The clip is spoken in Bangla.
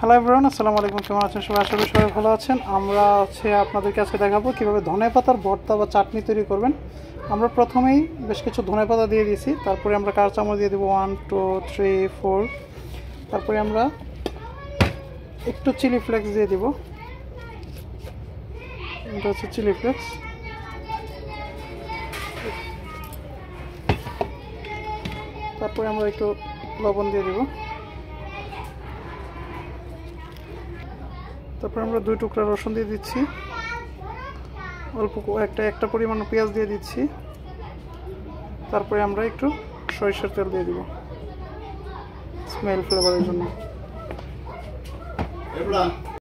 হ্যালো এভরান আসসালামু আলাইকুম কেমন আছেন সবাই আশা করি সবাই ভালো আছেন আমরা হচ্ছে আপনাদেরকে আজকে দেখাবো কীভাবে ধনে পাতার ভর্তা বা চাটনি তৈরি করবেন আমরা প্রথমেই বেশ কিছু ধনে পাতা দিয়ে দিয়েছি তারপরে আমরা চামচ দিয়ে দেবো ওয়ান টু থ্রি ফোর তারপরে আমরা একটু চিলি ফ্লেক্স দিয়ে দিব এটা হচ্ছে চিলি ফ্লেক্স তারপরে আমরা একটু লবণ দিয়ে দেবো তারপর আমরা দুই টুকরা রসুন দিয়ে দিচ্ছি অল্প একটা একটা পরিমাণ পেঁয়াজ দিয়ে দিচ্ছি তারপরে আমরা একটু সরিষার তেল দিয়ে দিব স্মেল ফ্লেভারের জন্য